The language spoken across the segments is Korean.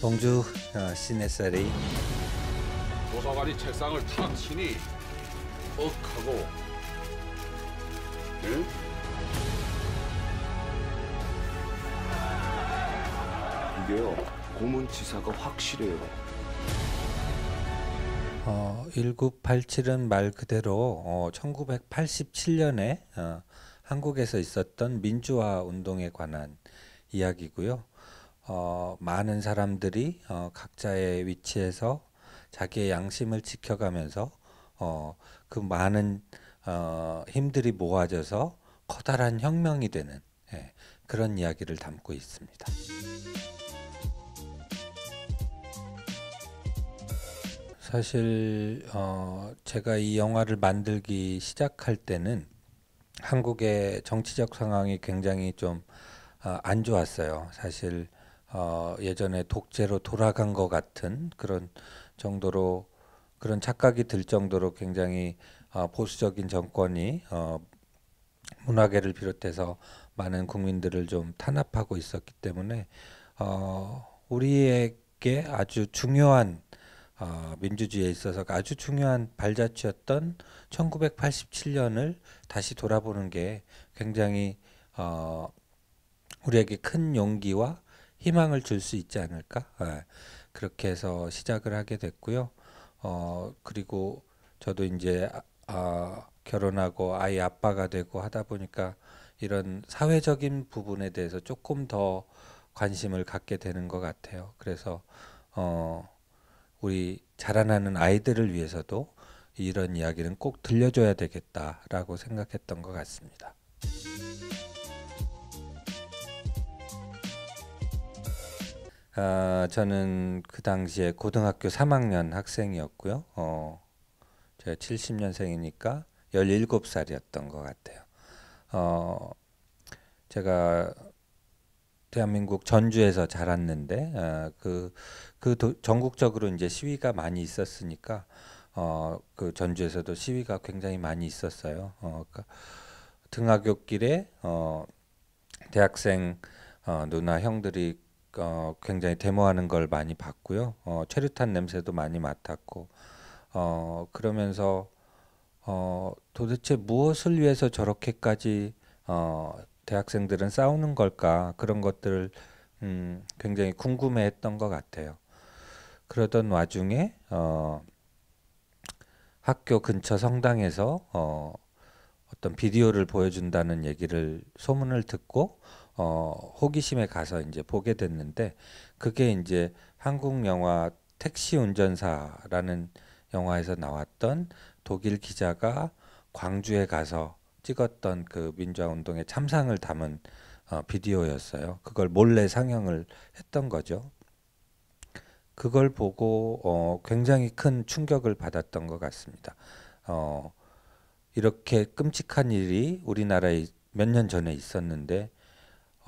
봉주 어, 시네살이도사관이 책상을 탁 치니 억 하고 응? 이게요 고문치사가 확실해요 어, 1987은 말 그대로 어, 1987년에 어, 한국에서 있었던 민주화 운동에 관한 이야기고요 어, 많은 사람들이 어, 각자의 위치에서 자기의 양심을 지켜가면서 어, 그 많은 어, 힘들이 모아져서 커다란 혁명이 되는 예, 그런 이야기를 담고 있습니다. 사실 어, 제가 이 영화를 만들기 시작할 때는 한국의 정치적 상황이 굉장히 좀안 어, 좋았어요. 사실 어, 예전에 독재로 돌아간 것 같은 그런 정도로 그런 착각이 들 정도로 굉장히 어, 보수적인 정권이 어, 문화계를 비롯해서 많은 국민들을 좀 탄압하고 있었기 때문에 어, 우리에게 아주 중요한 어, 민주주의에 있어서 아주 중요한 발자취였던 1987년을 다시 돌아보는 게 굉장히 어, 우리에게 큰 용기와 희망을 줄 수 있지 않을까 예. 그렇게 해서 시작을 하게 됐고요. 어 그리고 저도 이제 아, 아, 결혼하고 아이 아빠가 되고 하다 보니까 이런 사회적인 부분에 대해서 조금 더 관심을 갖게 되는 것 같아요. 그래서 어 우리 자라나는 아이들을 위해서도 이런 이야기는 꼭 들려줘야 되겠다라고 생각했던 것 같습니다. 어, 저는 그 당시에 고등학교 3학년 학생이었고요. 어, 제가 70년생이니까 17살이었던 것 같아요. 어, 제가 대한민국 전주에서 자랐는데 어, 그, 그 도, 전국적으로 이제 시위가 많이 있었으니까 어, 그 전주에서도 시위가 굉장히 많이 있었어요. 어, 그러니까 등하굣길에 어, 대학생 어, 누나 형들이 어, 굉장히 데모하는 걸 많이 봤고요. 어, 최루탄 냄새도 많이 맡았고 어, 그러면서 어, 도대체 무엇을 위해서 저렇게까지 어, 대학생들은 싸우는 걸까 그런 것들을 음, 굉장히 궁금해했던 것 같아요. 그러던 와중에 어, 학교 근처 성당에서 어, 어떤 비디오를 보여준다는 얘기를 소문을 듣고 어, 호기심에 가서 이제 보게 됐는데 그게 이제 한국 영화 택시 운전사라는 영화에서 나왔던 독일 기자가 광주에 가서 찍었던 그 민주화 운동의 참상을 담은 어, 비디오였어요. 그걸 몰래 상영을 했던 거죠. 그걸 보고 어, 굉장히 큰 충격을 받았던 것 같습니다. 어, 이렇게 끔찍한 일이 우리나라에 몇 년 전에 있었는데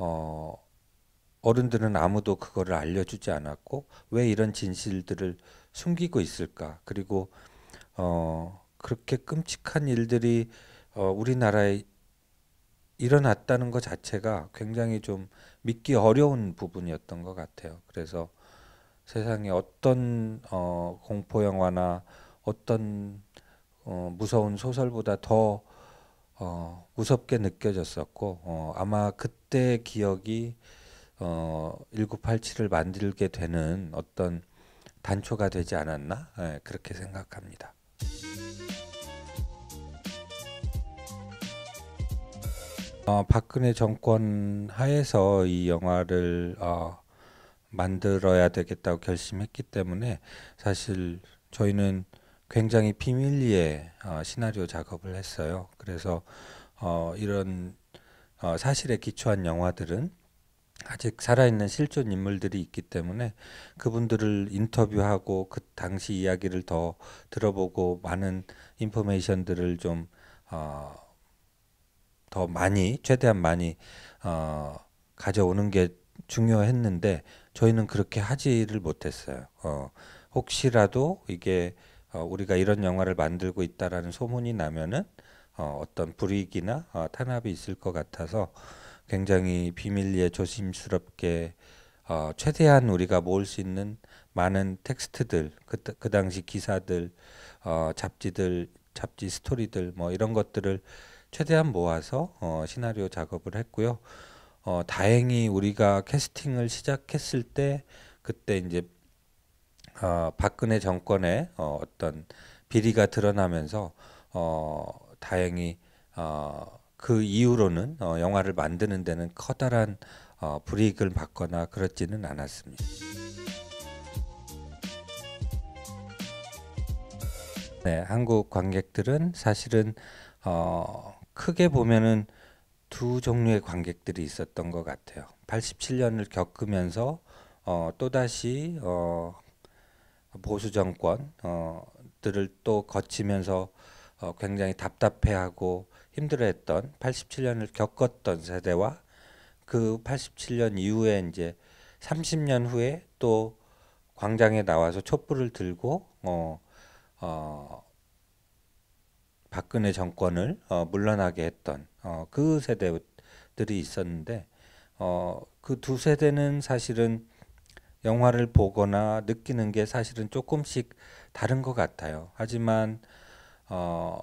어, 어른들은 아무도 그거를 알려주지 않았고 왜 이런 진실들을 숨기고 있을까? 그리고 어, 그렇게 끔찍한 일들이 어, 우리나라에 일어났다는 것 자체가 굉장히 좀 믿기 어려운 부분이었던 것 같아요. 그래서 세상에 어떤 어, 공포 영화나 어떤 어, 무서운 소설보다 더 어, 무섭게 느껴졌었고 어, 아마 그 그때 기억이 어 1987을 만들게 되는 어떤 단초가 되지 않았나 네, 그렇게 생각합니다. 어, 박근혜 정권 하에서 이 영화를 어, 만들어야 되겠다고 결심했기 때문에 사실 저희는 굉장히 비밀리에 어, 시나리오 작업을 했어요. 그래서 어, 이런 어, 사실에 기초한 영화들은 아직 살아있는 실존 인물들이 있기 때문에 그분들을 인터뷰하고 그 당시 이야기를 더 들어보고 많은 인포메이션들을 좀더 어, 많이 최대한 많이 어, 가져오는 게 중요했는데 저희는 그렇게 하지를 못했어요. 어, 혹시라도 이게 어, 우리가 이런 영화를 만들고 있다라는 소문이 나면은 어, 떤 불이익이나 어, 탄압이 있을 것 같아서 굉장히 비밀리에 조심스럽게 어, 최대한 우리가 모을 수 있는 많은 텍스트들 그, 그 당시 기사들 어, 잡지들 잡지 스토리들 뭐 이런 것들을 최대한 모아서 어, 시나리오 작업을 했고요. 어, 다행히 우리가 캐스팅을 시작했을 때 그때 이제 어, 박근혜 정권의 어, 어떤 비리가 드러나면서 어, 다행히 어, 그 이후로는 어, 영화를 만드는 데는 커다란 어, 불이익을 받거나 그렇지는 않았습니다. 네, 한국 관객들은 사실은 어, 크게 보면은 두 종류의 관객들이 있었던 것 같아요. 87년을 겪으면서 어, 또다시 어, 보수 정권 들을 또 거치면서 어, 굉장히 답답해하고 힘들어했던 87년을 겪었던 세대와 그 87년 이후에 이제 30년 후에 또 광장에 나와서 촛불을 들고 어, 어, 박근혜 정권을 어, 물러나게 했던 어, 그 세대들이 있었는데 어, 그 두 세대는 사실은 영화를 보거나 느끼는 게 사실은 조금씩 다른 것 같아요. 하지만 어,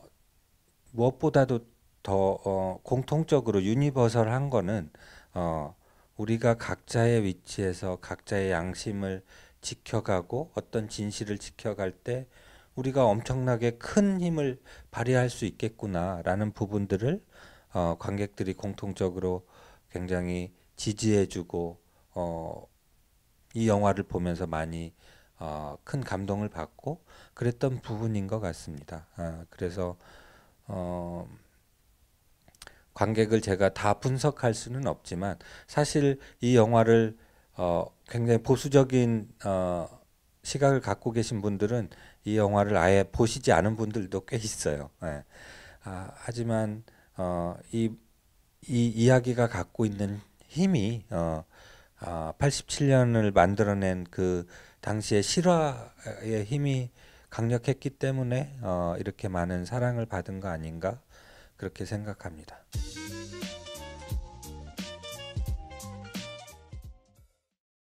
무엇보다도 더 어, 공통적으로 유니버설한 거는 어, 우리가 각자의 위치에서 각자의 양심을 지켜가고 어떤 진실을 지켜갈 때 우리가 엄청나게 큰 힘을 발휘할 수 있겠구나라는 부분들을 어, 관객들이 공통적으로 굉장히 지지해주고 어, 이 영화를 보면서 많이 어, 큰 감동을 받고 그랬던 부분인 것 같습니다. 아, 그래서 어, 관객을 제가 다 분석할 수는 없지만 사실 이 영화를 어, 굉장히 보수적인 어, 시각을 갖고 계신 분들은 이 영화를 아예 보시지 않은 분들도 꽤 있어요. 예. 아, 하지만 어, 이, 이 이야기가 갖고 있는 힘이 어, 아, 87년을 만들어낸 그 당시의 실화의 힘이 강력했기 때문에 어, 이렇게 많은 사랑을 받은 거 아닌가 그렇게 생각합니다.